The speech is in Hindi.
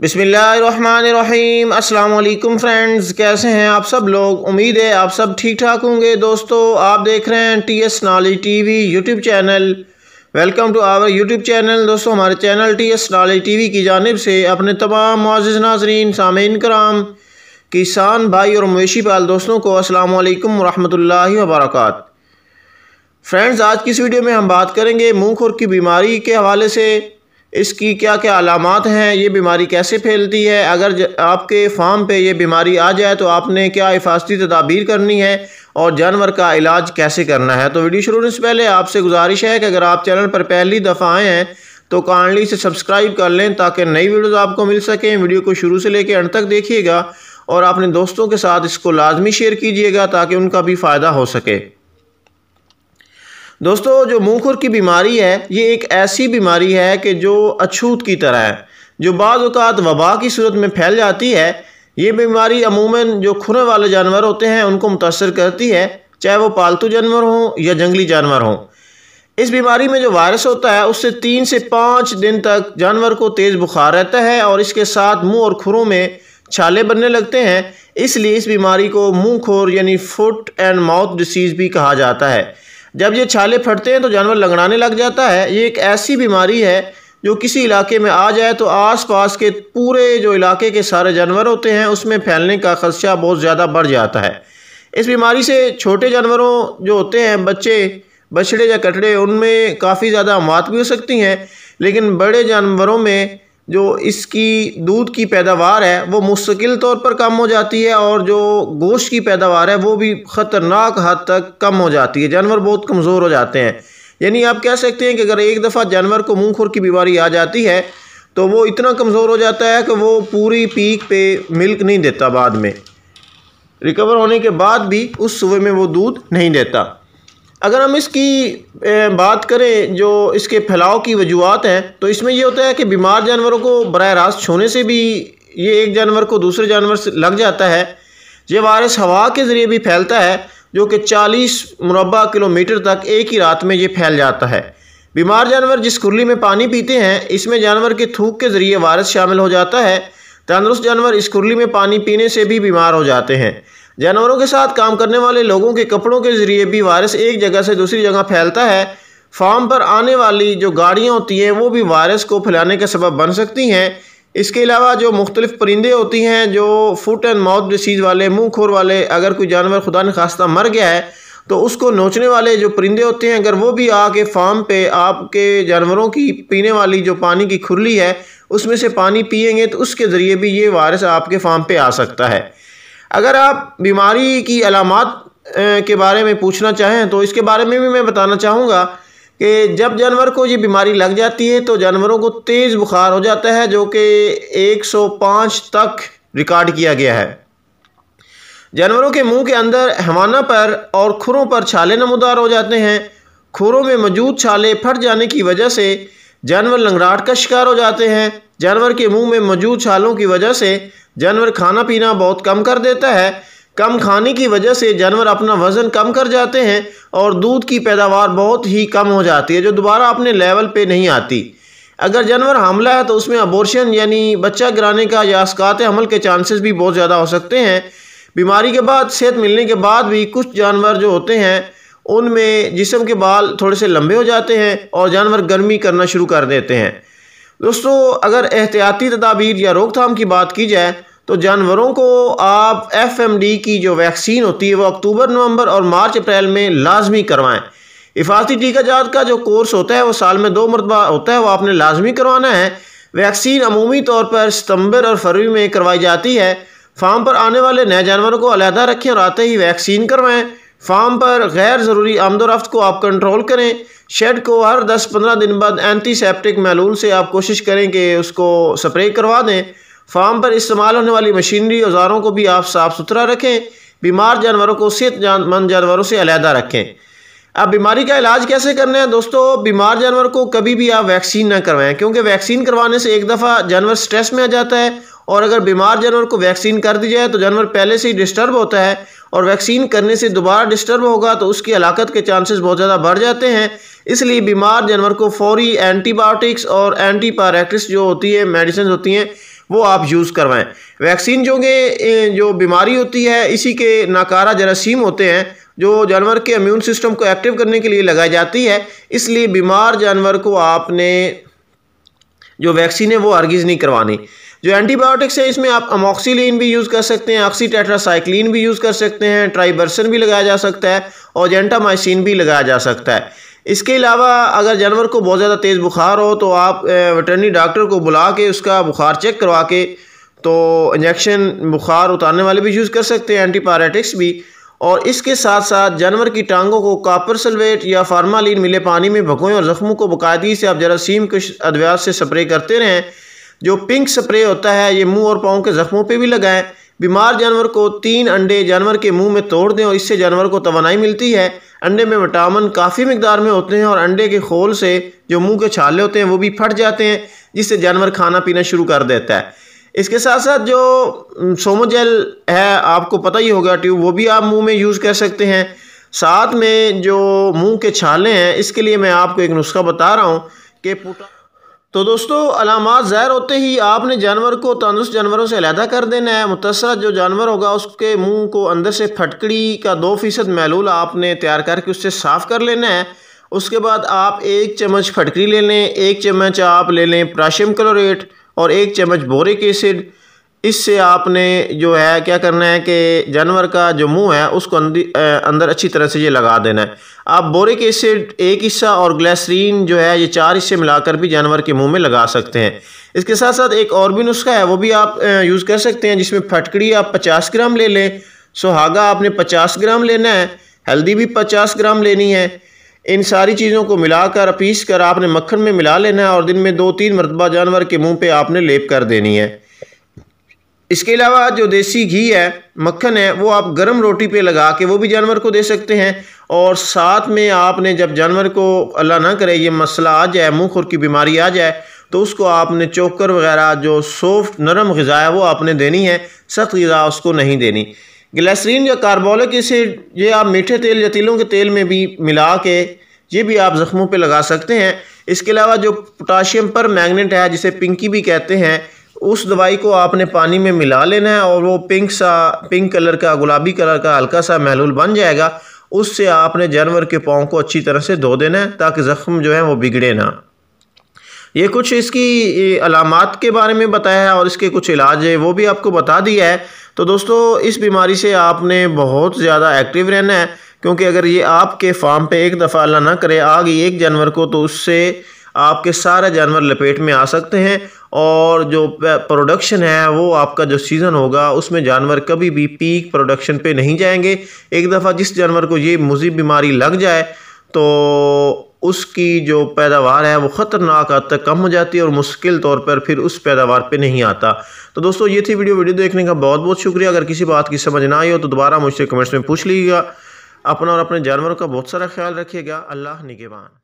बिसमीम् अल्लाम फ्रेंड्स कैसे हैं आप सब लोग उम्मीद है आप सब ठीक ठाक होंगे दोस्तों आप देख रहे हैं T S knowledge T V YouTube channel welcome to our YouTube channel दोस्तों हमारे channel T S knowledge T V की जानब से अपने तमाम मुआज़ नाजरीन सामीन कराम किसान भाई और मवेशी पाल दोस्तों को अस्सलाम वालेकुम रहमतुल्लाहि फ्रेंड्स आज की इस वीडियो में हम बात करेंगे मुँह खुर की बीमारी के हवाले से इसकी क्या क्या अलामत हैं ये बीमारी कैसे फैलती है अगर आपके फार्म पे ये बीमारी आ जाए तो आपने क्या हिफाजती तदाबीर करनी है और जानवर का इलाज कैसे करना है तो वीडियो शुरू होने से पहले आपसे गुजारिश है कि अगर आप चैनल पर पहली दफ़ा आए हैं तो कांडली से सब्सक्राइब कर लें ताकि नई वीडियोज़ आपको मिल सकें वीडियो को शुरू से लेकर अंत तक देखिएगा और अपने दोस्तों के साथ इसको लाजमी शेयर कीजिएगा ताकि उनका भी फ़ायदा हो सके दोस्तों जो मुँहखुर की बीमारी है ये एक ऐसी बीमारी है कि जो अछूत की तरह है जो बाज़ात वबा की सूरत में फैल जाती है ये बीमारी अमूमन जो खुरे वाले जानवर होते हैं उनको मुतासर करती है चाहे वो पालतू जानवर हों या जंगली जानवर हों इस बीमारी में जो वायरस होता है उससे तीन से पाँच दिन तक जानवर को तेज़ बुखार रहता है और इसके साथ मुंह और खुरों में छाले बनने लगते हैं इसलिए इस बीमारी को मुंह खोर यानी फुट एंड माउथ डिसीज़ भी कहा जाता है जब ये छाले फटते हैं तो जानवर लंगड़ाने लग जाता है ये एक ऐसी बीमारी है जो किसी इलाके में आ जाए तो आसपास के पूरे जो इलाके के सारे जानवर होते हैं उसमें फैलने का खदशा बहुत ज़्यादा बढ़ जाता है इस बीमारी से छोटे जानवरों जो होते हैं बच्चे बछड़े या कटड़े उनमें काफ़ी ज़्यादा अमवात भी हो सकती हैं लेकिन बड़े जानवरों में जो इसकी दूध की पैदावार है वो मुस्किल तौर पर कम हो जाती है और जो गोश्त की पैदावार है वो भी ख़तरनाक हद तक कम हो जाती है जानवर बहुत कमज़ोर हो जाते हैं यानी आप कह सकते हैं कि अगर एक दफ़ा जानवर को मुँह खुर की बीमारी आ जाती है तो वो इतना कमज़ोर हो जाता है कि वो पूरी पीक पे मिल्क नहीं देता बाद में रिकवर होने के बाद भी उस सुबह में वो दूध नहीं देता अगर हम इसकी बात करें जो इसके फैलाव की वजूहत हैं तो इसमें यह होता है कि बीमार जानवरों को बर रास्त छूने से भी ये एक जानवर को दूसरे जानवर से लग जाता है ये वायरस हवा के ज़रिए भी फैलता है जो कि 40 मुरबा किलोमीटर तक एक ही रात में ये फैल जाता है बीमार जानवर जिस कुरली में पानी पीते हैं इसमें जानवर के थूक के ज़रिए वायरस शामिल हो जाता है तंदरुस्त जानवर इस कुरली में पानी पीने से भी बीमार हो जाते हैं जानवरों के साथ काम करने वाले लोगों के कपड़ों के ज़रिए भी वायरस एक जगह से दूसरी जगह फैलता है फार्म पर आने वाली जो गाड़ियाँ होती हैं वो भी वायरस को फैलाने का सबब बन सकती हैं इसके अलावा जो मुख्तलिफ परिंदे होती हैं जो फुट एंड माउथ डिसीज़ वाले मुँह खोर वाले अगर कोई जानवर खुदा न खास्ता मर गया है तो उसको नोचने वाले जो परिंदे होते हैं अगर वो भी आके फार्म पे आपके जानवरों की पीने वाली जो पानी की खुरली है उसमें से पानी पियेंगे तो उसके ज़रिए भी ये वायरस आपके फार्म पे आ सकता है अगर आप बीमारी की अलामत के बारे में पूछना चाहें तो इसके बारे में भी मैं बताना चाहूँगा कि जब जानवर को ये बीमारी लग जाती है तो जानवरों को तेज़ बुखार हो जाता है जो कि 105 तक रिकॉर्ड किया गया है जानवरों के मुंह के अंदर हवाना पर और खुरों पर छाले नमदार हो जाते हैं खुरों में मौजूद छाले फट जाने की वजह से जानवर लंगड़ाहट का शिकार हो जाते हैं जानवर के मुंह में मौजूद छालों की वजह से जानवर खाना पीना बहुत कम कर देता है कम खाने की वजह से जानवर अपना वज़न कम कर जाते हैं और दूध की पैदावार बहुत ही कम हो जाती है जो दोबारा अपने लेवल पे नहीं आती अगर जानवर हमला है तो उसमें अबोर्शन यानी बच्चा गिराने का या असकात हमल के चांसेस भी बहुत ज़्यादा हो सकते हैं बीमारी के बाद सेहत मिलने के बाद भी कुछ जानवर जो होते हैं उनमें जिसम के बाल थोड़े से लंबे हो जाते हैं और जानवर गर्मी करना शुरू कर देते हैं दोस्तों अगर एहतियाती तदाबीर या रोकथाम की बात की जाए तो जानवरों को आप एफ एम डी की जो वैक्सीन होती है वो अक्टूबर नवंबर और मार्च अप्रैल में लाजमी करवाएं हिफाजती टीकाजात का जो कोर्स होता है वो साल में दो मरतबा होता है वो आपने लाजमी करवाना है वैक्सीन अमूमी तौर पर सितंबर और फरवरी में करवाई जाती है फार्म पर आने वाले नए जानवरों को अलहदा रखें और आते ही वैक्सीन करवाएँ फार्म पर गैर ज़रूरी आमदोरफ्त को आप कंट्रोल करें शेड को हर 10-15 दिन बाद एंटीसेप्टिक मैलूल से आप कोशिश करें कि उसको स्प्रे करवा दें फार्म पर इस्तेमाल होने वाली मशीनरी औजारों को भी आप साफ़ सुथरा रखें बीमार जानवरों को सेहतमंद जानवरों से अलहदा रखें अब बीमारी का इलाज कैसे करना है दोस्तों बीमार जानवर को कभी भी आप वैक्सीन ना करवाएं क्योंकि वैक्सीन करवाने से एक दफ़ा जानवर स्ट्रेस में आ जाता है और अगर बीमार जानवर को वैक्सीन कर दी जाए तो जानवर पहले से ही डिस्टर्ब होता है और वैक्सीन करने से दोबारा डिस्टर्ब होगा तो उसकी हलाकत के चांसेस बहुत ज़्यादा बढ़ जाते हैं इसलिए बीमार जानवर को फौरी एंटीबायोटिक्स और एंटीपायरेटिक्स जो होती है मेडिसिन होती हैं वो आप यूज़ करवाएं वैक्सीन जो कि जो बीमारी होती है इसी के नाकारा जरासीम होते हैं जो जानवर के इम्यून सिस्टम को एक्टिव करने के लिए लगाई जाती है इसलिए बीमार जानवर को आपने जो वैक्सीन है वो अर्गीज़ नहीं करवानी जो एंटीबायोटिक्स है इसमें आप अमोक्सीन भी यूज़ कर सकते हैं ऑक्सीटेट्रासाइक्लिन भी यूज़ कर सकते हैं ट्राइबर्सन भी लगाया जा सकता है और जेंटामाइसिन भी लगाया जा सकता है इसके अलावा अगर जानवर को बहुत ज़्यादा तेज़ बुखार हो तो आप वटर्नी डॉक्टर को बुला के उसका बुखार चेक करवा के तो इंजेक्शन बुखार उतारने वाले भी यूज़ कर सकते हैं एंटीपायरेटिक्स भी और इसके साथ साथ जानवर की टांगों को कापर सल्वेट या फार्मालिन मिले पानी में भगोएं और ज़ख्मों को बाकायदगी से आप जरासीम के अद्वियात से स्प्रे करते रहें जो पिंक स्प्रे होता है ये मुंह और पाँव के ज़ख्मों पे भी लगाएं बीमार जानवर को तीन अंडे जानवर के मुंह में तोड़ दें और इससे जानवर को तोानाई मिलती है अंडे में विटामिन काफ़ी मकदार में होते हैं और अंडे के खोल से जो मुँह के छाले होते हैं वो भी फट जाते हैं जिससे जानवर खाना पीना शुरू कर देता है इसके साथ साथ जो सोमोजेल है आपको पता ही होगा ट्यूब वो भी आप मुंह में यूज़ कर सकते हैं साथ में जो मुंह के छाले हैं इसके लिए मैं आपको एक नुस्खा बता रहा हूँ कि पुटा तो दोस्तों अलामत ज़ाहिर होते ही आपने जानवर को तंदुरुस्त जानवरों से अलहदा कर देना है मुतासर जो जानवर होगा उसके मुंह को अंदर से फटकड़ी का दो फ़ीसद महलूल आपने तैयार करके उससे साफ़ कर लेना है उसके बाद आप एक चम्मच फटकड़ी ले लें एक चम्मच आप ले लें पोटाशियम क्लोरेट और एक चम्मच बोरिक एसिड इससे आपने जो है क्या करना है कि जानवर का जो मुंह है उसको अंदर अच्छी तरह से ये लगा देना है आप बोरिक एसिड एक हिस्सा और ग्लैसरीन जो है ये चार हिस्से मिलाकर भी जानवर के मुंह में लगा सकते हैं इसके साथ साथ एक और भी नुस्खा है वो भी आप यूज़ कर सकते हैं जिसमें फटकड़ी आप पचास ग्राम ले लें सुहागा आपने पचास ग्राम लेना है हल्दी भी पचास ग्राम लेनी है इन सारी चीज़ों को मिलाकर पीस कर आपने मक्खन में मिला लेना है और दिन में दो तीन मरतबा जानवर के मुंह पे आपने लेप कर देनी है इसके अलावा जो देसी घी है मक्खन है वो आप गर्म रोटी पे लगा के वो भी जानवर को दे सकते हैं और साथ में आपने जब जानवर को अल्लाह ना करे ये मसला आ जाए मुँह खुर की बीमारी आ जाए तो उसको आपने चोकर वगैरह जो सॉफ्ट नरम गज़ा है वो आपने देनी है सख्त गज़ा उसको नहीं देनी ग्लासरीन या कार्बोलिक एसिड ये आप मीठे तेल या तिलों के तेल में भी मिला के ये भी आप ज़ख्मों पर लगा सकते हैं इसके अलावा जो पोटाशियम पर मैगनेट है जिसे पिंकी भी कहते हैं उस दवाई को आपने पानी में मिला लेना है और वो पिंक सा पिंक कलर का गुलाबी कलर का हल्का सा महलूल बन जाएगा उससे आपने जानवर के पाँव को अच्छी तरह से धो देना है ताकि ज़ख्म जो है वो बिगड़े ना ये कुछ इसकी अलामत के बारे में बताया है और इसके कुछ इलाज है वो भी आपको बता दिया है तो दोस्तों इस बीमारी से आपने बहुत ज़्यादा एक्टिव रहना है क्योंकि अगर ये आपके फार्म पे एक दफ़ा अल्लाह ना करे आ गई एक जानवर को तो उससे आपके सारे जानवर लपेट में आ सकते हैं और जो प्रोडक्शन है वो आपका जो सीज़न होगा उसमें जानवर कभी भी पीक प्रोडक्शन पे नहीं जाएंगे एक दफ़ा जिस जानवर को ये मुजीब बीमारी लग जाए तो उसकी जो पैदावार है वो ख़तरनाक हद तक कम हो जाती है और मुश्किल तौर पर फिर उस पैदावार पे नहीं आता तो दोस्तों ये थी वीडियो वीडियो देखने का बहुत बहुत शुक्रिया अगर किसी बात की समझ ना आई हो तो दोबारा मुझसे कमेंट्स में पूछ लीजिएगा अपना और अपने जानवरों का बहुत सारा ख्याल रखिएगा अल्लाह निगेबान